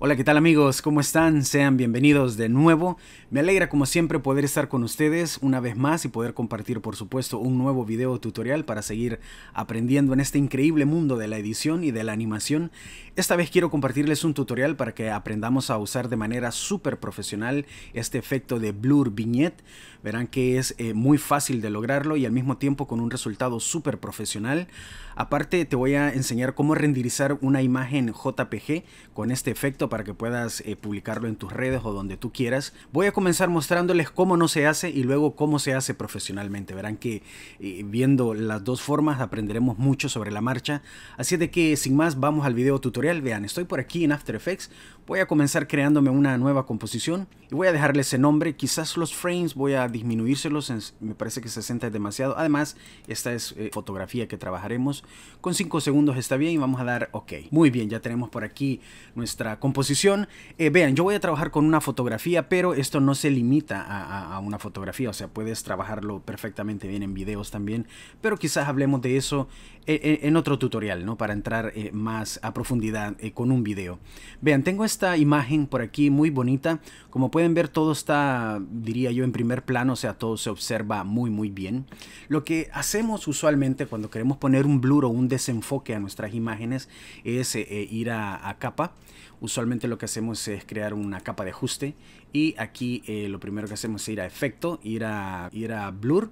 Hola, ¿qué tal amigos? ¿Cómo están? Sean bienvenidos de nuevo. Me alegra como siempre poder estar con ustedes una vez más y poder compartir por supuesto un nuevo video tutorial para seguir aprendiendo en este increíble mundo de la edición y de la animación. Esta vez quiero compartirles un tutorial para que aprendamos a usar de manera súper profesional este efecto de blur vignette. Verán que es eh, muy fácil de lograrlo y al mismo tiempo con un resultado súper profesional. Aparte te voy a enseñar cómo renderizar una imagen JPG con este efecto para que puedas eh, publicarlo en tus redes o donde tú quieras. Voy a comenzar mostrándoles cómo no se hace y luego cómo se hace profesionalmente. Verán que eh, viendo las dos formas aprenderemos mucho sobre la marcha. Así de que sin más vamos al video tutorial. Vean, estoy por aquí en After Effects. Voy a comenzar creándome una nueva composición y voy a dejarle ese nombre. Quizás los frames voy a disminuírselos, me parece que 60 es demasiado. Además, esta es eh, fotografía que trabajaremos. Con 5 segundos está bien y vamos a dar OK. Muy bien, ya tenemos por aquí nuestra composición. Eh, vean, yo voy a trabajar con una fotografía, pero esto no se limita a, una fotografía. O sea, puedes trabajarlo perfectamente bien en videos también. Pero quizás hablemos de eso en otro tutorial, ¿no? Para entrar eh, más a profundidad eh, con un video. Vean, tengo esta imagen por aquí muy bonita. Como pueden ver, todo está, diría yo, en primer plano, o sea, todo se observa muy, muy bien. Lo que hacemos usualmente cuando queremos poner un blur o un desenfoque a nuestras imágenes es eh, ir a, capa. Usualmente lo que hacemos es crear una capa de ajuste y aquí lo primero que hacemos es ir a efecto, ir a, ir a blur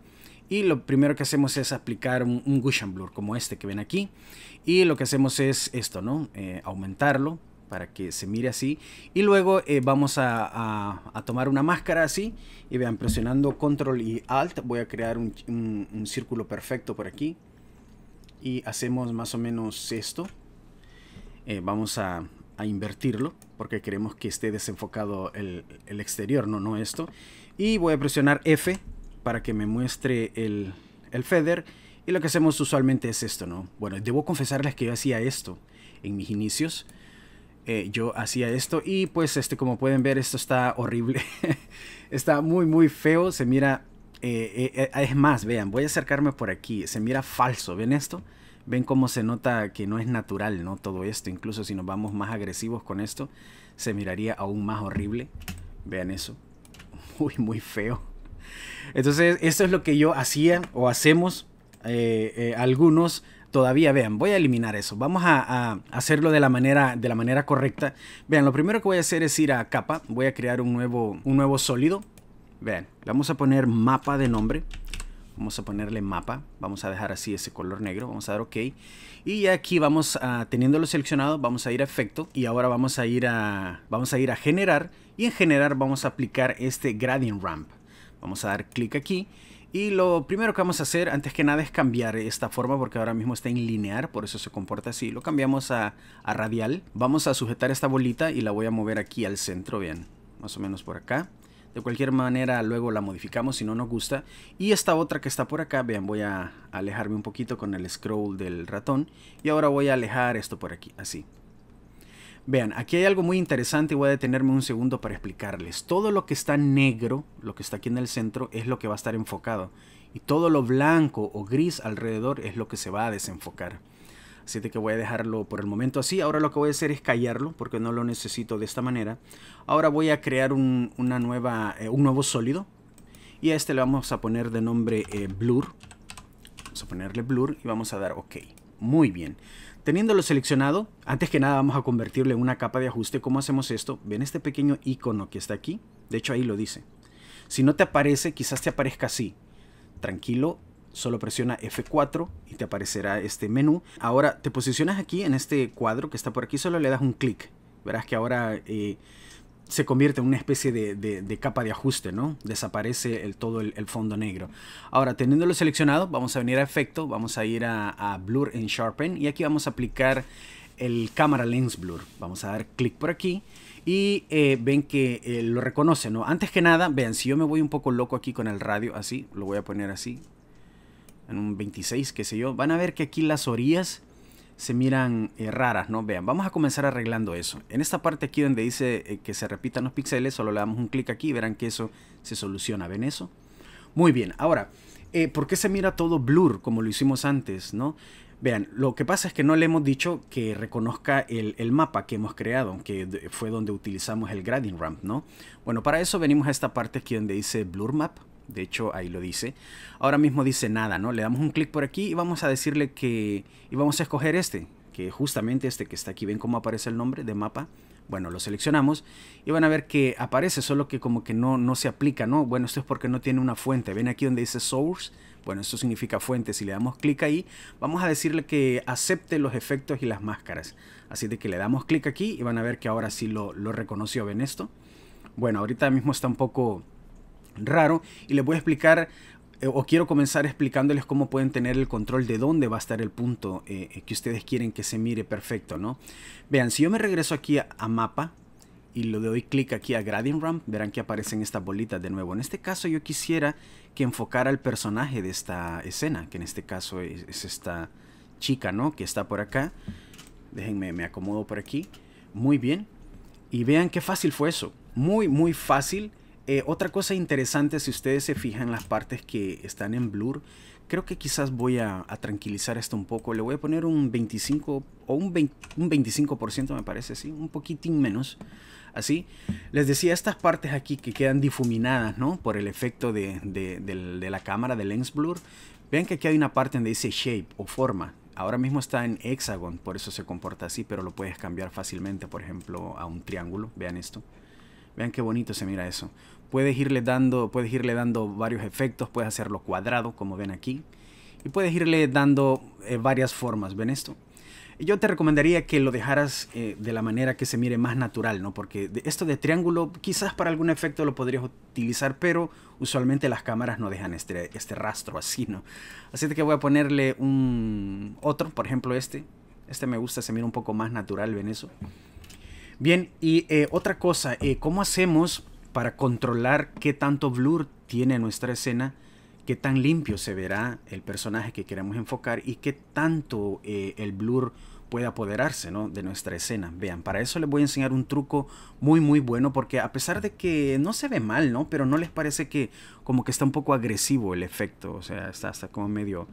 y lo primero que hacemos es aplicar un, un Gaussian Blur como este que ven aquí y lo que hacemos es esto, ¿no? Eh, aumentarlo para que se mire así y luego eh, vamos a, tomar una máscara así y vean presionando control y alt voy a crear un, círculo perfecto por aquí y hacemos más o menos esto eh, vamos a, invertirlo porque queremos que esté desenfocado el, el exterior no no esto y voy a presionar F para que me muestre el, el feather. Y lo que hacemos usualmente es esto, ¿no? Bueno, debo confesarles que yo hacía esto en mis inicios. Eh, yo hacía esto y pues este como pueden ver esto está horrible. está muy muy feo, se mira... Eh, eh, es más, vean, voy a acercarme por aquí, se mira falso, ¿ven esto? Ven cómo se nota que no es natural, ¿no? Todo esto, incluso si nos vamos más agresivos con esto, se miraría aún más horrible. Vean eso. Muy, muy feo. Entonces, esto es lo que yo hacía o hacemos eh, eh, algunos todavía. Vean, voy a eliminar eso. Vamos a, hacerlo de la, manera, de la manera correcta. Vean, lo primero que voy a hacer es ir a capa. Voy a crear un nuevo, un nuevo sólido. Vean, le vamos a poner mapa de nombre. Vamos a ponerle mapa. Vamos a dejar así ese color negro. Vamos a dar OK. Y aquí vamos a, teniéndolo seleccionado, vamos a ir a efecto. Y ahora vamos a ir a, vamos a ir a generar. Y en generar vamos a aplicar este gradient ramp. Vamos a dar clic aquí y lo primero que vamos a hacer antes que nada es cambiar esta forma porque ahora mismo está en linear, por eso se comporta así. Lo cambiamos a, radial. Vamos a sujetar esta bolita y la voy a mover aquí al centro, bien, más o menos por acá. De cualquier manera luego la modificamos si no nos gusta. Y esta otra que está por acá, bien voy a alejarme un poquito con el scroll del ratón. Y ahora voy a alejar esto por aquí, así. Vean, aquí hay algo muy interesante y voy a detenerme un segundo para explicarles. Todo lo que está negro, lo que está aquí en el centro, es lo que va a estar enfocado. Y todo lo blanco o gris alrededor es lo que se va a desenfocar. Así que voy a dejarlo por el momento así. Ahora lo que voy a hacer es callarlo porque no lo necesito de esta manera. Ahora voy a crear un, una nueva, eh, un nuevo sólido. Y a este le vamos a poner de nombre eh, Blur. Vamos a ponerle Blur y vamos a dar OK. Muy bien. Teniéndolo seleccionado, antes que nada vamos a convertirle en una capa de ajuste. ¿Cómo hacemos esto? Ven este pequeño icono que está aquí. De hecho ahí lo dice. Si no te aparece, quizás te aparezca así. Tranquilo, solo presiona F4 y te aparecerá este menú. Ahora te posicionas aquí en este cuadro que está por aquí, solo le das un clic. Verás que ahora eh, se convierte en una especie de, capa de ajuste, ¿no? Desaparece el, todo el, fondo negro. Ahora, teniéndolo seleccionado, vamos a venir a efecto, vamos a ir a, Blur and Sharpen y aquí vamos a aplicar el Camera Lens Blur. Vamos a dar clic por aquí y eh, ven que eh, lo reconoce, ¿no? Antes que nada, vean, si yo me voy un poco loco aquí con el radio, así, lo voy a poner así, en un 26, qué sé yo, van a ver que aquí las orillas se miran eh, raras, ¿no? Vean, vamos a comenzar arreglando eso. En esta parte aquí donde dice eh, que se repitan los píxeles, solo le damos un clic aquí y verán que eso se soluciona. ¿Ven eso? Muy bien, ahora, eh, ¿por qué se mira todo blur como lo hicimos antes, no? Vean, lo que pasa es que no le hemos dicho que reconozca el, el mapa que hemos creado, que fue donde utilizamos el Grading Ramp, ¿no? Bueno, para eso venimos a esta parte aquí donde dice Blur Map. De hecho, ahí lo dice. Ahora mismo dice nada, ¿no? Le damos un clic por aquí y vamos a decirle que... Y vamos a escoger este, que justamente este que está aquí. ¿Ven cómo aparece el nombre de mapa? Bueno, lo seleccionamos y van a ver que aparece, solo que como que no, no se aplica, ¿no? Bueno, esto es porque no tiene una fuente. ¿Ven aquí donde dice source? Bueno, esto significa fuente. Si le damos clic ahí, vamos a decirle que acepte los efectos y las máscaras. Así de que le damos clic aquí y van a ver que ahora sí lo, lo reconoció. ¿Ven esto? Bueno, ahorita mismo está un poco raro y les voy a explicar eh, o quiero comenzar explicándoles cómo pueden tener el control de dónde va a estar el punto eh, que ustedes quieren que se mire perfecto, ¿no? Vean, si yo me regreso aquí a, mapa y le doy clic aquí a Gradient Ramp, verán que aparecen estas bolitas de nuevo. En este caso yo quisiera que enfocara al personaje de esta escena, que en este caso es, es esta chica, ¿no? Que está por acá. Déjenme, me acomodo por aquí. Muy bien. Y vean qué fácil fue eso. Muy, muy fácil eh, otra cosa interesante, si ustedes se fijan las partes que están en blur, creo que quizás voy a, tranquilizar esto un poco. Le voy a poner un 25 o un, un 25% me parece, sí, un poquitín menos. Así, les decía, estas partes aquí que quedan difuminadas, ¿no? Por el efecto de, de la cámara, de lens blur. Vean que aquí hay una parte donde dice shape o forma. Ahora mismo está en hexagon, por eso se comporta así, pero lo puedes cambiar fácilmente, por ejemplo, a un triángulo. Vean esto. Vean qué bonito se mira eso. Puedes irle dando, puedes irle dando varios efectos, puedes hacerlo cuadrado, como ven aquí. Y puedes irle dando eh, varias formas, ¿ven esto? Yo te recomendaría que lo dejaras eh, de la manera que se mire más natural, ¿no? Porque esto de triángulo quizás para algún efecto lo podrías utilizar, pero usualmente las cámaras no dejan este, este rastro así, ¿no? Así que voy a ponerle un otro, por ejemplo este. Este me gusta, se mira un poco más natural, ven eso. Bien, y eh, otra cosa, eh, ¿cómo hacemos para controlar qué tanto blur tiene nuestra escena? ¿Qué tan limpio se verá el personaje que queremos enfocar y qué tanto eh, el blur puede apoderarse ¿no? de nuestra escena. Vean, para eso les voy a enseñar un truco muy muy bueno porque a pesar de que no se ve mal, ¿no? Pero no les parece que como que está un poco agresivo el efecto, o sea, está hasta como medio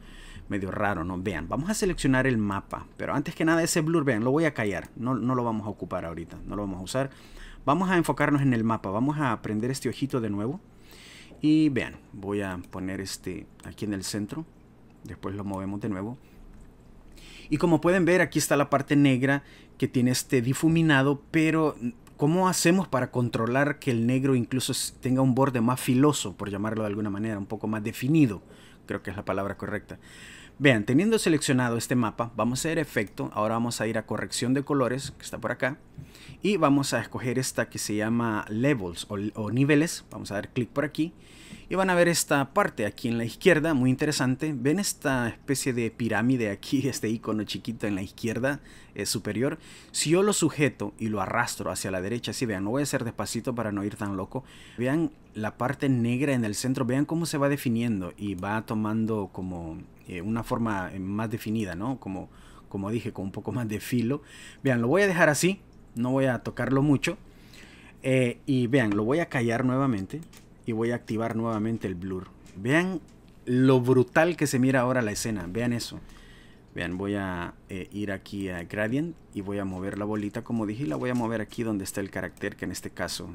medio raro, ¿no? Vean, vamos a seleccionar el mapa, pero antes que nada ese blur, vean, lo voy a callar, no, lo vamos a ocupar ahorita, no lo vamos a usar. Vamos a enfocarnos en el mapa, vamos a prender este ojito de nuevo. Y vean, voy a poner este aquí en el centro, después lo movemos de nuevo. Y como pueden ver, aquí está la parte negra que tiene este difuminado, pero ¿cómo hacemos para controlar que el negro incluso tenga un borde más filoso, por llamarlo de alguna manera, un poco más definido? Creo que es la palabra correcta. Vean, teniendo seleccionado este mapa, vamos a ir a efecto, ahora vamos a ir a corrección de colores, que está por acá, y vamos a escoger esta que se llama levels o, niveles, vamos a dar clic por aquí, y van a ver esta parte aquí en la izquierda, muy interesante, ven esta especie de pirámide aquí, este icono chiquito en la izquierda superior, si yo lo sujeto y lo arrastro hacia la derecha, así vean, no voy a hacer despacito para no ir tan loco, vean la parte negra en el centro, vean cómo se va definiendo y va tomando como eh, una forma eh, más definida, ¿no? Como, como dije, con un poco más de filo. Vean, lo voy a dejar así, no voy a tocarlo mucho. Eh, y vean, lo voy a callar nuevamente y voy a activar nuevamente el blur. Vean lo brutal que se mira ahora la escena, vean eso. Vean, voy a ir aquí a Gradient y voy a mover la bolita, como dije, la voy a mover aquí donde está el carácter, que en este caso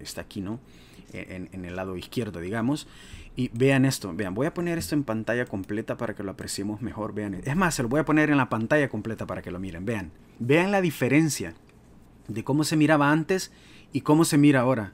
está aquí, ¿no? en, el lado izquierdo, digamos. Y vean esto, vean, voy a poner esto en pantalla completa para que lo apreciemos mejor, vean. Es más, se lo voy a poner en la pantalla completa para que lo miren, vean. Vean la diferencia de cómo se miraba antes y cómo se mira ahora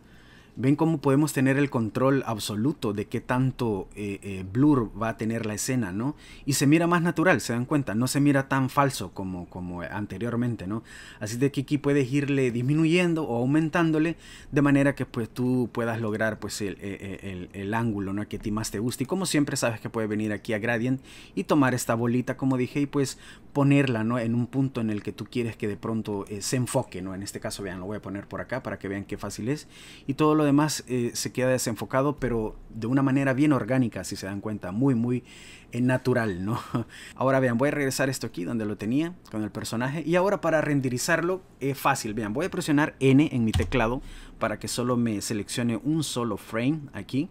ven cómo podemos tener el control absoluto de qué tanto eh, eh, blur va a tener la escena, ¿no? Y se mira más natural, se dan cuenta, no se mira tan falso como, como anteriormente, ¿no? Así de que aquí puedes irle disminuyendo o aumentándole de manera que pues tú puedas lograr pues el, eh, ángulo, ¿no? Que a ti más te guste. Y como siempre sabes que puedes venir aquí a Gradient y tomar esta bolita, como dije, y pues ponerla ¿no? en un punto en el que tú quieres que de pronto eh, se enfoque, ¿no? En este caso, vean, lo voy a poner por acá para que vean qué fácil es. Y todo lo demás eh, se queda desenfocado, pero de una manera bien orgánica, si se dan cuenta, muy, muy eh, natural, ¿no? Ahora vean, voy a regresar esto aquí donde lo tenía con el personaje. Y ahora para renderizarlo es fácil, vean, voy a presionar N en mi teclado para que solo me seleccione un solo frame aquí.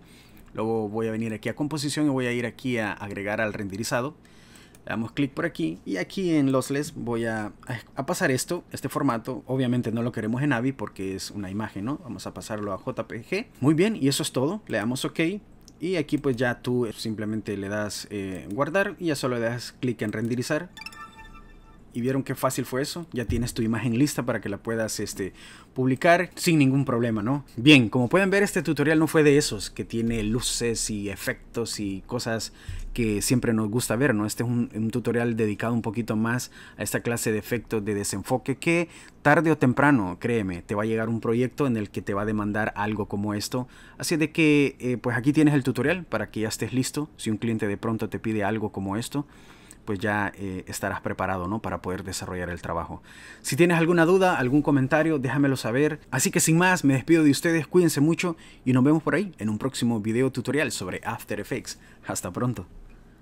Luego voy a venir aquí a composición y voy a ir aquí a agregar al renderizado. Le damos clic por aquí y aquí en Lossless voy a, pasar esto, este formato. Obviamente no lo queremos en AVI porque es una imagen, ¿no? Vamos a pasarlo a JPG. Muy bien, y eso es todo. Le damos OK. Y aquí pues ya tú simplemente le das eh, guardar y ya solo le das clic en renderizar y vieron qué fácil fue eso, ya tienes tu imagen lista para que la puedas este, publicar sin ningún problema, ¿no? Bien, como pueden ver, este tutorial no fue de esos que tiene luces y efectos y cosas que siempre nos gusta ver, ¿no? Este es un, tutorial dedicado un poquito más a esta clase de efectos de desenfoque que tarde o temprano, créeme, te va a llegar un proyecto en el que te va a demandar algo como esto. Así de que, eh, pues aquí tienes el tutorial para que ya estés listo si un cliente de pronto te pide algo como esto pues ya eh, estarás preparado ¿no? para poder desarrollar el trabajo. Si tienes alguna duda, algún comentario, déjamelo saber. Así que sin más, me despido de ustedes, cuídense mucho y nos vemos por ahí en un próximo video tutorial sobre After Effects. Hasta pronto.